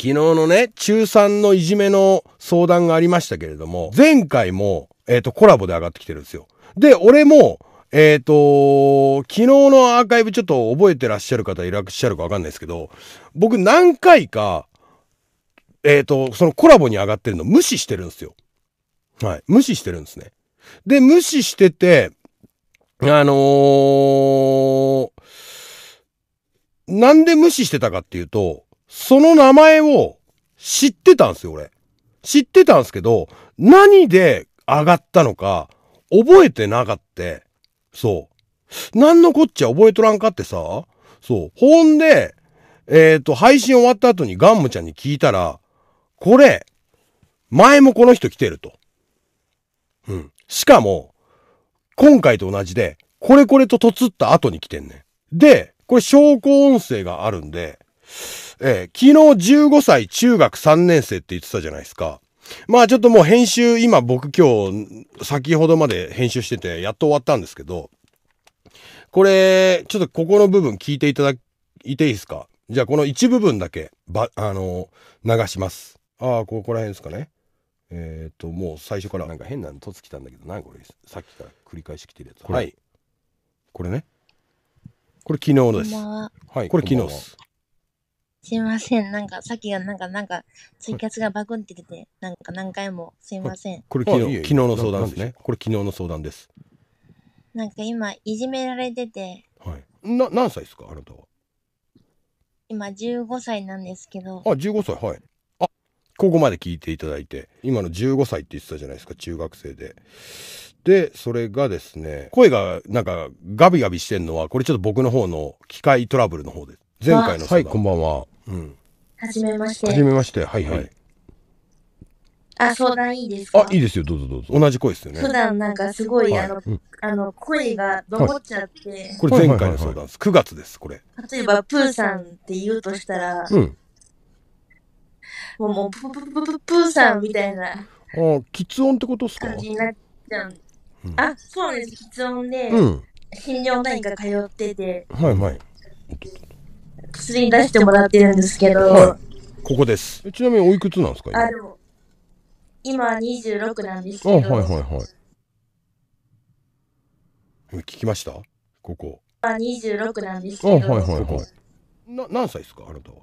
昨日のね、中3のいじめの相談がありましたけれども、前回も、えっ、ー、と、コラボで上がってきてるんですよ。で、俺も、えっ、ー、と、昨日のアーカイブちょっと覚えてらっしゃる方いらっしゃるかわかんないですけど、僕何回か、えっ、ー、と、そのコラボに上がってるの無視してるんですよ。はい。無視してるんですね。で、無視してて、あのー、なんで無視してたかっていうと、その名前を知ってたんですよ、俺。知ってたんですけど、何で上がったのか、覚えてなかって、そう。何のこっちゃ覚えとらんかってさ、そう。ほんで、えっ、ー、と、配信終わった後にガンムちゃんに聞いたら、これ、前もこの人来てると。うん。しかも、今回と同じで、これこれととつった後に来てんねん。で、これ証拠音声があるんで、えー、昨日15歳中学3年生って言ってたじゃないですか。まあちょっともう編集、今僕今日先ほどまで編集しててやっと終わったんですけど、これ、ちょっとここの部分聞いていただいていいですかじゃあこの一部分だけ、ば、あの流します。ああ、ここら辺ですかね。えっ、ー、と、もう最初からなんか変なのつきたんだけど、なこれさっきから繰り返し来てるやつ。はい。これね。これ昨日です。ははい、これ昨日です。すいません。なんか、さっきがなんか、なんか、ツイキャスがバグって出て、なんか何回もすいません。これ昨日、昨日の相談ですね。これ昨日の相談です。なんか今、いじめられてて、はい。な、何歳ですか、あなたは。今15歳なんですけど、あ、15歳、はい。あ、ここまで聞いていただいて、今の15歳って言ってたじゃないですか、中学生で。で、それがですね、声がなんかガビガビしてんのは、これちょっと僕の方の機械トラブルの方です。前回の相談。はい、こんばんは。うん。はじめまして。はじめまして。はいはい。あ、相談いいですかあ、いいですよ。どうぞどうぞ。同じ声ですよ普ね。段なんかすごい、はいあの、うんあの、声が残っちゃって、これ前回の相談です。9月です、これ。例えば、プーさんって言うとしたら、うん。もう、もう、プププププーさんみたいなあき音ってことですか感じになっちゃう。あ、そうなんです。喫音で、うん。心療内科通ってて、はいはい。薬に出してもらってるんですけど、はい、ここです。ちなみにおいくつなんですかあ、で今26なんですけど。あ、はいはいはい。聞きましたここ。今26なんですけど。あ、はいはいはい。な、何歳ですかあなたは。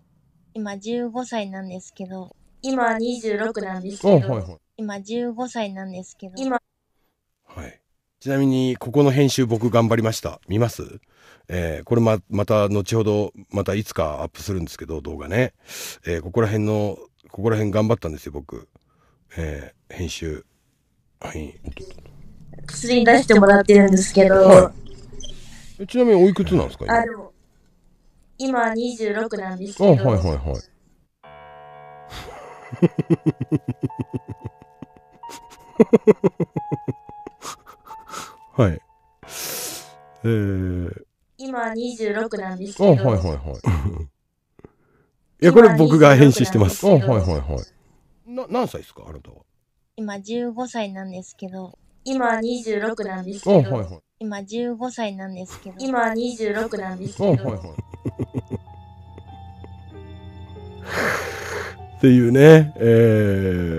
今15歳なんですけど。今26なんですけど。あ、はいはい。今15歳なんですけど。今。はい。ちなみに、ここの編集僕頑張りました。見ますえー、これま、また後ほど、またいつかアップするんですけど、動画ね。えー、ここら辺の、ここら辺頑張ったんですよ、僕。えー、編集。はい。薬出してもらってるんですけど。はい、ちなみにおいくつなんですかあ、でも、今26なんですけど。あ、はいはいはい。はい。えー、今26なんですけど。あ、はいはいはい。いや、これ僕が編集してます。あ、はいはいはい。な、何歳ですかあなたは。今15歳なんですけど。今26なんですけど。あ、はいはい。今15歳なんですけど。今26なんですけど。あ、はいはい。っていうね、え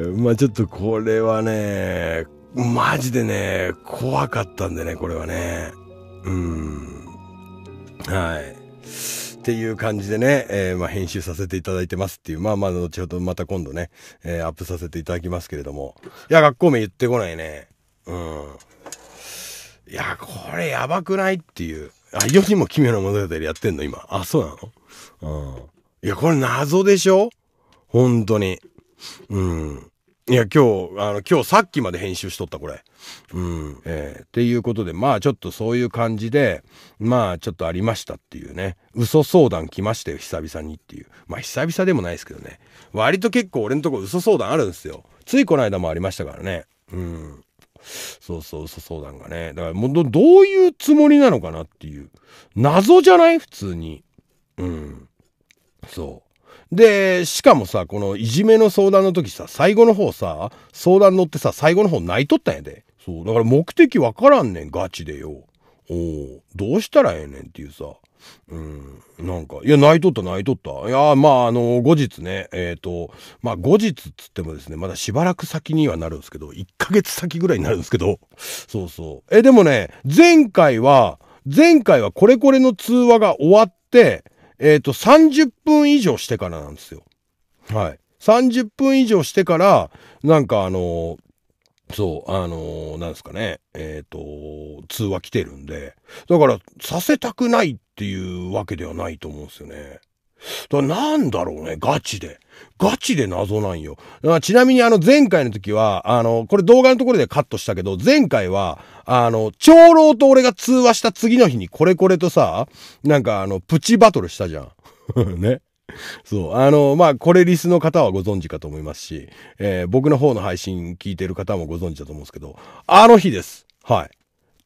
ー、まあちょっとこれはね、マジでね、怖かったんでね、これはね。うん。はい。っていう感じでね、えー、まあ、編集させていただいてますっていう。まあまあ、後ほどまた今度ね、えー、アップさせていただきますけれども。いや、学校名言ってこないね。うん。いや、これやばくないっていう。あ、よきも奇妙な物語やってんの今。あ、そうなのうん。いや、これ謎でしょ本当に。うん。いや、今日、あの、今日さっきまで編集しとった、これ。うん。えー、っていうことで、まあ、ちょっとそういう感じで、まあ、ちょっとありましたっていうね。嘘相談来ましたよ、久々にっていう。まあ、久々でもないですけどね。割と結構俺のとこ嘘相談あるんですよ。ついこの間もありましたからね。うん。そうそう、嘘相談がね。だから、もうど、どういうつもりなのかなっていう。謎じゃない普通に。うん。そう。で、しかもさ、このいじめの相談の時さ、最後の方さ、相談乗ってさ、最後の方泣いとったんやで。そう、だから目的わからんねん、ガチでよ。おおどうしたらええねんっていうさ。うん、なんか、いや、泣いとった、泣いとった。いや、まあ、あの、後日ね、えっ、ー、と、まあ、後日っつってもですね、まだしばらく先にはなるんですけど、1ヶ月先ぐらいになるんですけど、そうそう。え、でもね、前回は、前回はこれこれの通話が終わって、えっ、ー、と、30分以上してからなんですよ。はい。30分以上してから、なんかあのー、そう、あのー、なんですかね、えっ、と、通話来てるんで、だから、させたくないっていうわけではないと思うんですよね。だなんだろうね、ガチで。ガチで謎なんよ。ちなみにあの前回の時は、あの、これ動画のところでカットしたけど、前回は、あの、長老と俺が通話した次の日にこれこれとさ、なんかあの、プチバトルしたじゃん。ね。そう。あの、まあ、これリスの方はご存知かと思いますし、えー、僕の方の配信聞いてる方もご存知だと思うんですけど、あの日です。はい。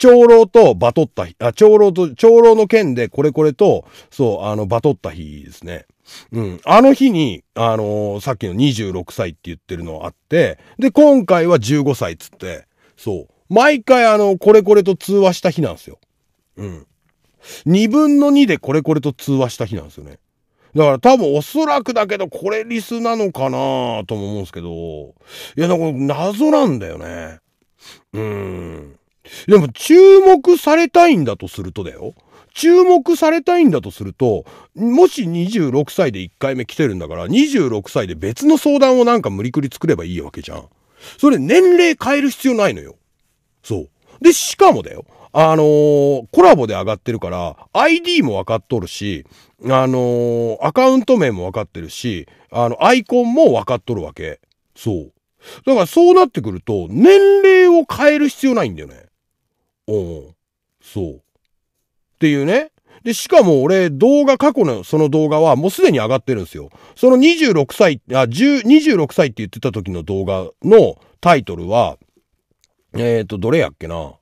長老とバトった日、あ、長老と、長老の件でこれこれと、そう、あの、バトった日ですね。うん。あの日に、あのー、さっきの26歳って言ってるのあって、で、今回は15歳っつって、そう。毎回あの、これこれと通話した日なんですよ。うん。2分の2でこれこれと通話した日なんですよね。だから多分おそらくだけど、これリスなのかなとも思うんですけど、いや、なんか謎なんだよね。うーん。でも注目されたいんだとするとだよ。注目されたいんだとすると、もし26歳で1回目来てるんだから、26歳で別の相談をなんか無理くり作ればいいわけじゃん。それ年齢変える必要ないのよ。そう。で、しかもだよ。あのー、コラボで上がってるから、ID も分かっとるし、あのー、アカウント名も分かってるし、あの、アイコンも分かっとるわけ。そう。だからそうなってくると、年齢を変える必要ないんだよね。うん。そう。っていうね。で、しかも俺、動画、過去のその動画はもうすでに上がってるんですよ。その26歳、あ、10、26歳って言ってた時の動画のタイトルは、えっ、ー、と、どれやっけな。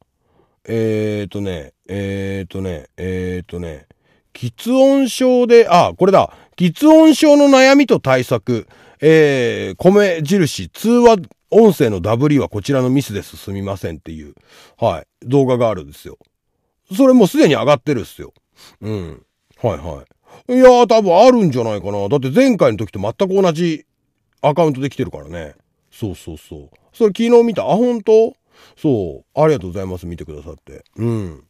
えっ、ー、とね、えっ、ー、とね、えっ、とね、喫音症で、あ、これだ。喫音症の悩みと対策。えー、米印通話音声のダブーはこちらのミスですすみませんっていう、はい、動画があるんですよ。それもうすでに上がってるっすよ。うん。はいはい。いやー多分あるんじゃないかな。だって前回の時と全く同じアカウントできてるからね。そうそうそう。それ昨日見た。あ、本当そう。ありがとうございます。見てくださって。うん。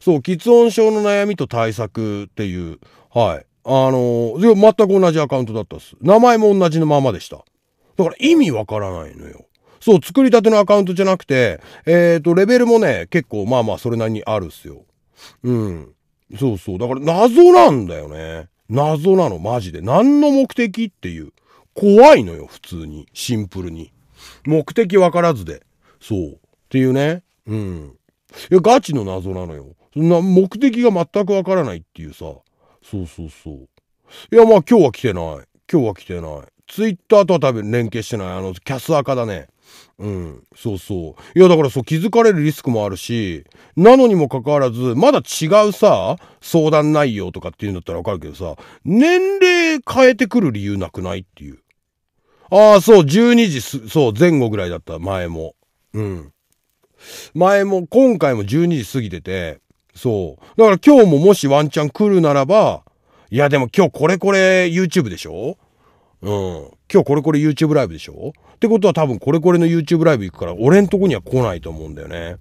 そう、喫音症の悩みと対策っていう。はい。あのー、全く同じアカウントだったっす。名前も同じのままでした。だから意味わからないのよ。そう、作りたてのアカウントじゃなくて、えっ、ー、と、レベルもね、結構まあまあそれなりにあるっすよ。うん。そうそう。だから謎なんだよね。謎なの、マジで。何の目的っていう。怖いのよ、普通に。シンプルに。目的わからずで。そう。っていうね。うん。いや、ガチの謎なのよ。そんな目的が全くわからないっていうさ。そうそうそう。いや、まあ今日は来てない。今日は来てない。ツイッターとは多分連携してない。あの、キャスアカだね。うん。そうそう。いや、だからそう、気づかれるリスクもあるし、なのにもかかわらず、まだ違うさ、相談内容とかっていうんだったらわかるけどさ、年齢変えてくる理由なくないっていう。ああ、そう、12時す、そう、前後ぐらいだった、前も。うん。前も、今回も12時過ぎてて、そう。だから今日ももしワンチャン来るならば、いやでも今日これこれ YouTube でしょうん。今日これこれ YouTube ライブでしょってことは多分これこれの YouTube ライブ行くから俺んとこには来ないと思うんだよね。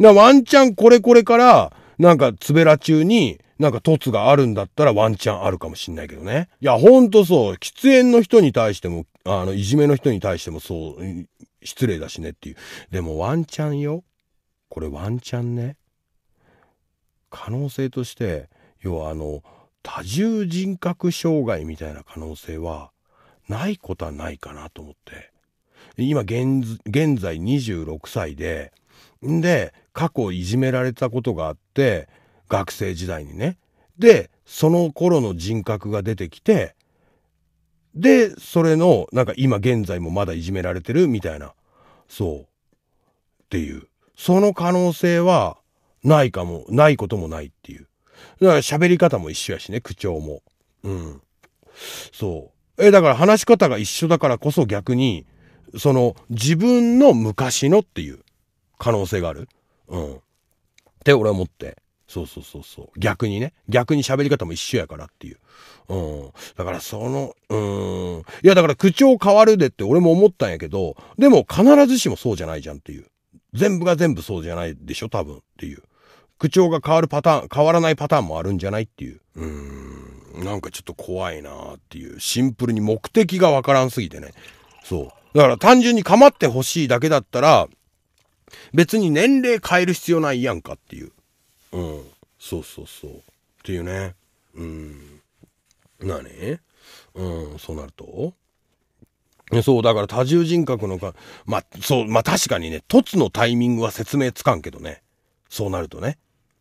だワンチャンこれこれからなんかつべら中になんか凸があるんだったらワンチャンあるかもしんないけどね。いやほんとそう。喫煙の人に対してもあのいじめの人に対してもそう失礼だしねっていう。でもワンチャンよ。これワンチャンね。可能性として要はあの多重人格障害みたいな可能性はないことはないかなと思って。今現、現在26歳で、んで、過去いじめられたことがあって、学生時代にね。で、その頃の人格が出てきて、で、それの、なんか今現在もまだいじめられてるみたいな。そう。っていう。その可能性は、ないかも、ないこともないっていう。だから喋り方も一緒やしね、口調も。うん。そう。え、だから話し方が一緒だからこそ逆に、その自分の昔のっていう可能性がある。うん。って俺は思って。そうそうそうそう。逆にね。逆に喋り方も一緒やからっていう。うん。だからその、うん。いやだから口調変わるでって俺も思ったんやけど、でも必ずしもそうじゃないじゃんっていう。全部が全部そうじゃないでしょ多分っていう。口調が変わるパターン、変わらないパターンもあるんじゃないっていう。うん。なんかちょっと怖いなーっていう、シンプルに目的がわからんすぎてね。そう。だから単純に構ってほしいだけだったら、別に年齢変える必要ないやんかっていう。うん。そうそうそう。っていうね。うん。なね。うん、そうなると。そう、だから多重人格のか、まあ、そう、まあ確かにね、凸のタイミングは説明つかんけどね。そうなるとね。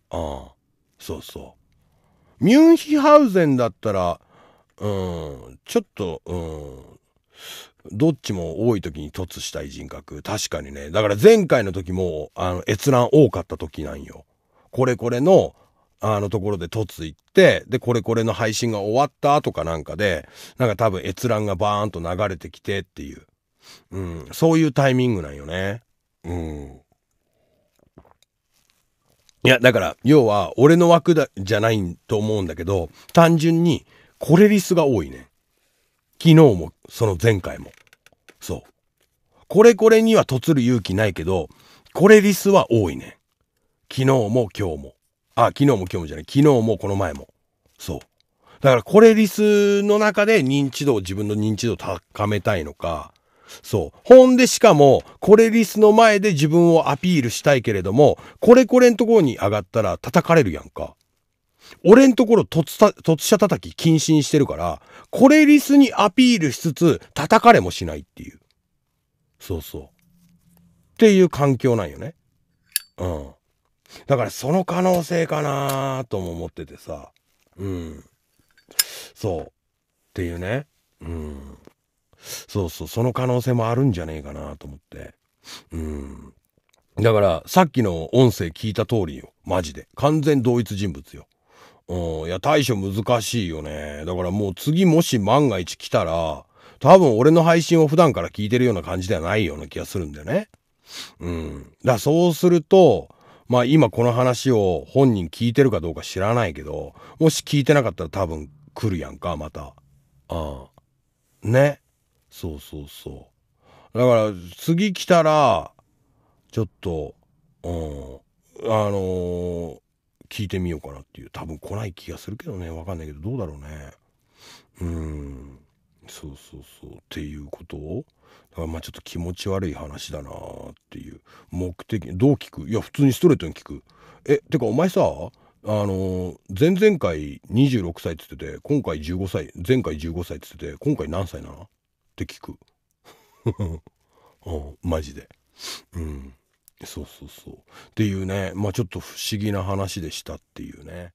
ああ、そうそう。ミュンヒハウゼンだったら、うん、ちょっと、うん、どっちも多い時に凸したい人格。確かにね。だから前回の時も、あの、閲覧多かった時なんよ。これこれの、あのところで凸行って、で、これこれの配信が終わった後かなんかで、なんか多分閲覧がバーンと流れてきてっていう。うん、そういうタイミングなんよね。うん。いや、だから、要は、俺の枠だ、じゃないと思うんだけど、単純に、これリスが多いね。昨日も、その前回も。そう。これこれにはとつる勇気ないけど、これリスは多いね。昨日も今日も。あ、昨日も今日もじゃない。昨日もこの前も。そう。だからこれリスの中で認知度を自分の認知度を高めたいのか、そう。ほんでしかも、これリスの前で自分をアピールしたいけれども、これこれんところに上がったら叩かれるやんか。俺んところ突突射叩き禁止にしてるから、これリスにアピールしつつ、叩かれもしないっていう。そうそう。っていう環境なんよね。うん。だからその可能性かなとも思っててさ。うん。そう。っていうね。うん。そうそう、その可能性もあるんじゃねえかなと思って。うん。だから、さっきの音声聞いた通りよ。マジで。完全同一人物よ。うん。いや、対処難しいよね。だからもう次もし万が一来たら、多分俺の配信を普段から聞いてるような感じではないような気がするんだよね。うん。だそうすると、まあ今この話を本人聞いてるかどうか知らないけど、もし聞いてなかったら多分来るやんか、また。ああ。ね。そうそうそう。だから次来たら、ちょっと、うん、あのー、聞いてみようかなっていう。多分来ない気がするけどね。わかんないけど、どうだろうね。うん。そうそうそう。っていうことを。だからまあちょっと気持ち悪い話だなっていう。目的、どう聞くいや、普通にストレートに聞く。え、てかお前さ、あの前々回26歳っつってて今回15歳前回15歳っつってて今回何歳なのって聞く マジでうんそうそうそうっていうねまあちょっと不思議な話でしたっていうね